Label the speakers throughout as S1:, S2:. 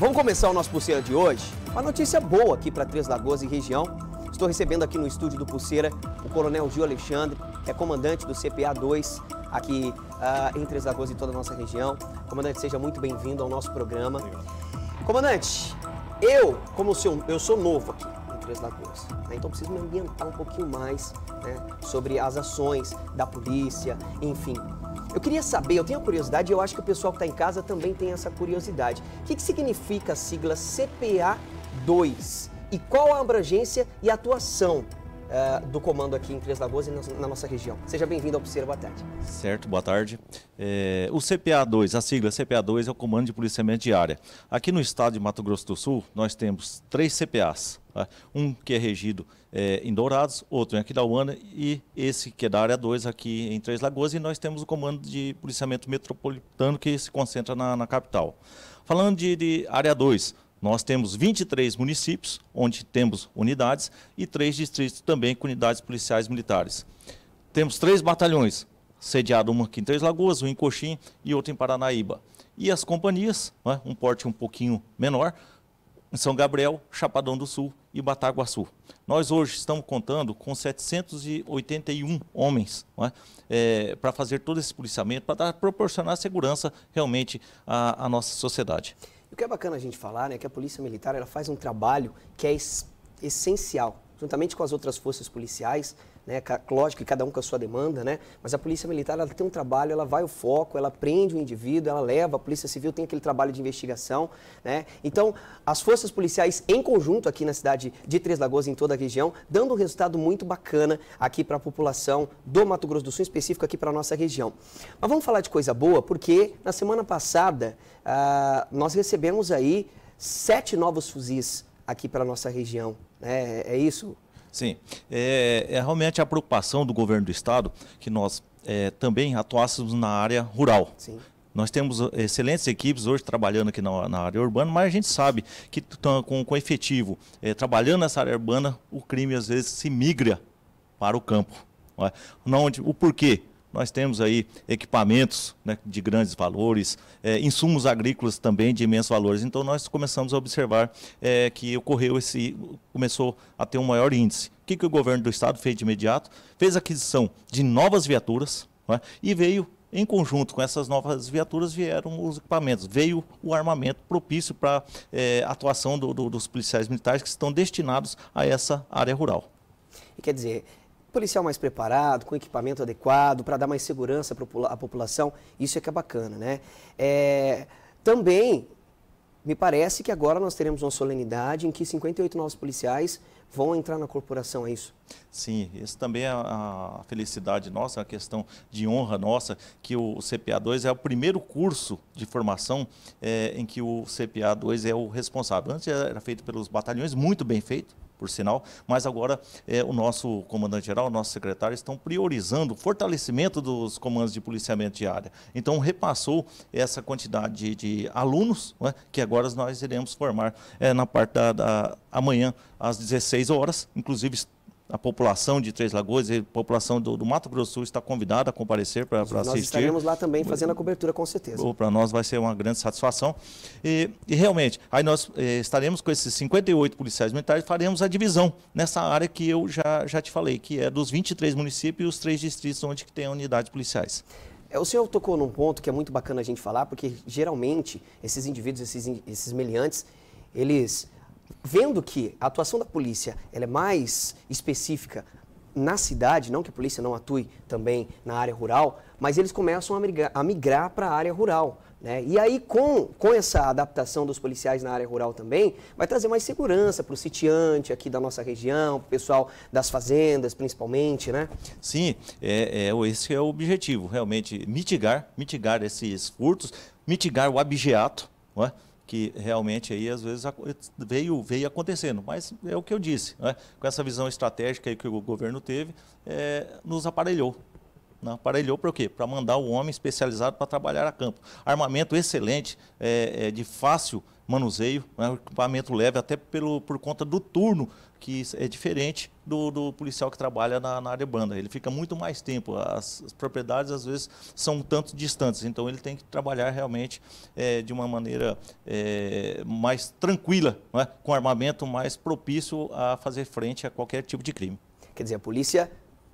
S1: Vamos começar o nosso Pulseira de hoje? Uma notícia boa aqui para Três Lagoas e região. Estou recebendo aqui no estúdio do Pulseira o Coronel Gil Alexandre, que é comandante do CPA 2 aqui uh, em Três Lagoas e toda a nossa região. Comandante, seja muito bem-vindo ao nosso programa. Obrigado. Comandante, eu, como seu, eu sou novo aqui em Três Lagoas, né, então preciso me ambientar um pouquinho mais né, sobre as ações da polícia, enfim, eu queria saber, eu tenho uma curiosidade e eu acho que o pessoal que está em casa também tem essa curiosidade. O que, que significa a sigla CPA 2? E qual a abrangência e atuação uh, do comando aqui em Três Lagoas e na, nossa região. Seja bem-vindo ao Pulseira, boa tarde.
S2: Certo, boa tarde. É, o CPA2, a sigla CPA2 é o Comando de Policiamento de Área. Aqui no estado de Mato Grosso do Sul, nós temos três CPAs. Tá? Um que é regido é, em Dourados, outro em Aquidauana e esse que é da área 2 aqui em Três Lagoas. E nós temos o Comando de Policiamento Metropolitano que se concentra na, na capital. Falando de, de área 2, nós temos 23 municípios onde temos unidades e três distritos também com unidades policiais militares. Temos três batalhões, sediado uma aqui em Três Lagoas, um em Coxim e outro em Paranaíba. E as companhias, né, um porte um pouquinho menor, em São Gabriel, Chapadão do Sul e Bataguaçu. Nós hoje estamos contando com 781 homens né, é, para fazer todo esse policiamento, para proporcionar segurança realmente à, à nossa sociedade.
S1: O que é bacana a gente falar né, é que a Polícia Militar ela faz um trabalho que é essencial, juntamente com as outras forças policiais, né? Lógico que cada um com a sua demanda, né? mas a polícia militar ela tem um trabalho, ela vai o foco, ela prende o indivíduo, ela leva, a polícia civil tem aquele trabalho de investigação. Né? Então, as forças policiais em conjunto aqui na cidade de Três Lagoas, em toda a região, dando um resultado muito bacana aqui para a população do Mato Grosso do Sul, em específico aqui para a nossa região. Mas vamos falar de coisa boa, porque na semana passada ah, nós recebemos aí sete novos fuzis aqui para a nossa região. É, é isso,
S2: Sim, é, é realmente a preocupação do governo do estado que nós é, também atuássemos na área rural. Sim. Nós temos eh, excelentes equipes hoje trabalhando aqui na, na, área urbana, mas a gente sabe que com, com efetivo, é, trabalhando nessa área urbana, o crime às vezes se migra para o campo. Não, é? o porquê? Nós temos aí equipamentos né, de grandes valores, é, insumos agrícolas também de imensos valores. Então nós começamos a observar é, que ocorreu esse, começou a ter um maior índice. O que, que o governo do estado fez de imediato? Fez aquisição de novas viaturas né, e veio em conjunto com essas novas viaturas vieram os equipamentos, veio o armamento propício para a é, atuação do, do, dos policiais militares que estão destinados a essa área rural.
S1: E quer dizer, policial mais preparado, com equipamento adequado, para dar mais segurança à população, isso é que é bacana, né? É, também, me parece que agora nós teremos uma solenidade em que 58 novos policiais vão entrar na corporação, é isso?
S2: Sim, isso também é a felicidade nossa, é a questão de honra nossa, que o CPA2 é o primeiro curso de formação é, em que o CPA2 é o responsável. Antes era feito pelos batalhões, muito bem feito, por sinal, mas agora é, o nosso comandante-geral, o nosso secretário estão priorizando o fortalecimento dos comandos de policiamento de área. Então, repassou essa quantidade de, de alunos né, que agora nós iremos formar é, na parte da, da amanhã às 16 horas, inclusive a população de Três Lagoas e a população do, do, Mato Grosso do Sul está convidada a comparecer para assistir. Nós estaremos lá
S1: também fazendo a cobertura, com certeza.
S2: Para nós vai ser uma grande satisfação. E, e realmente, aí nós eh, estaremos com esses 58 policiais militares, faremos a divisão nessa área que eu já, já te falei, que é dos 23 municípios e os três distritos onde que tem unidades policiais.
S1: É, o senhor tocou num ponto que é muito bacana a gente falar, porque geralmente esses indivíduos, esses, esses meliantes, eles vendo que a atuação da polícia ela é mais específica na cidade, não que a polícia não atue também na área rural, mas eles começam a migrar, migrar para a área rural. Né? E aí, com, com essa adaptação dos policiais na área rural também, vai trazer mais segurança para o sitiante aqui da nossa região, para o pessoal das fazendas, principalmente, né?
S2: Sim, é, é, esse é o objetivo, realmente, mitigar, mitigar esses furtos, mitigar o abigeato, não é? que realmente aí às vezes veio, veio acontecendo. Mas é o que eu disse, né? com essa visão estratégica que o governo teve, é, nos aparelhou. Não, né? aparelhou para o quê? Para mandar o homem especializado para trabalhar a campo. Armamento excelente, é, é de fácil manuseio, né? equipamento leve, até pelo, por conta do turno, que é diferente do, do policial que trabalha na, na área banda. Ele fica muito mais tempo, as, as, propriedades às vezes são um tanto distantes, então ele tem que trabalhar realmente é, de uma maneira é, mais tranquila, né? com armamento mais propício a fazer frente a qualquer tipo de crime.
S1: Quer dizer, a polícia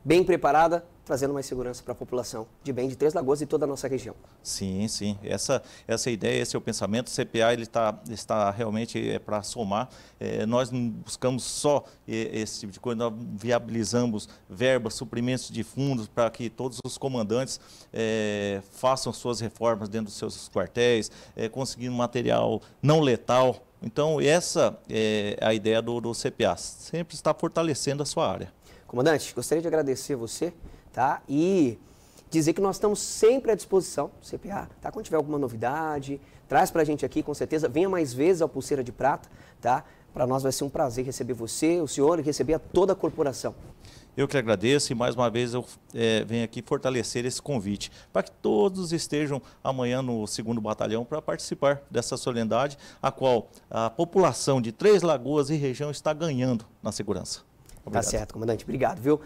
S1: bem preparada, trazendo mais segurança para a população de bem de Três Lagoas e toda a nossa região.
S2: Sim, sim. Essa, essa ideia, esse é o pensamento. O CPA ele tá, está realmente é para somar. É, nós não buscamos só é, esse tipo de coisa, nós viabilizamos verbas, suprimentos de fundos para que todos os comandantes é, façam suas reformas dentro dos seus quartéis, é, conseguindo material não letal. Então, essa é a ideia do, do CPA, sempre está fortalecendo a sua
S1: área. Comandante, gostaria de agradecer você, tá? E dizer que nós estamos sempre à disposição, CPA, tá? Quando tiver alguma novidade, traz para a gente aqui, com certeza. Venha mais vezes ao Pulseira de Prata, tá? Para nós vai ser um prazer receber você, o senhor e receber a toda a corporação.
S2: Eu que agradeço e mais uma vez eu é, venho aqui fortalecer esse convite para que todos estejam amanhã no segundo batalhão para participar dessa solenidade, a qual a população de Três Lagoas e região está ganhando na segurança. Tá Obrigado. Tá certo, comandante. Obrigado, viu?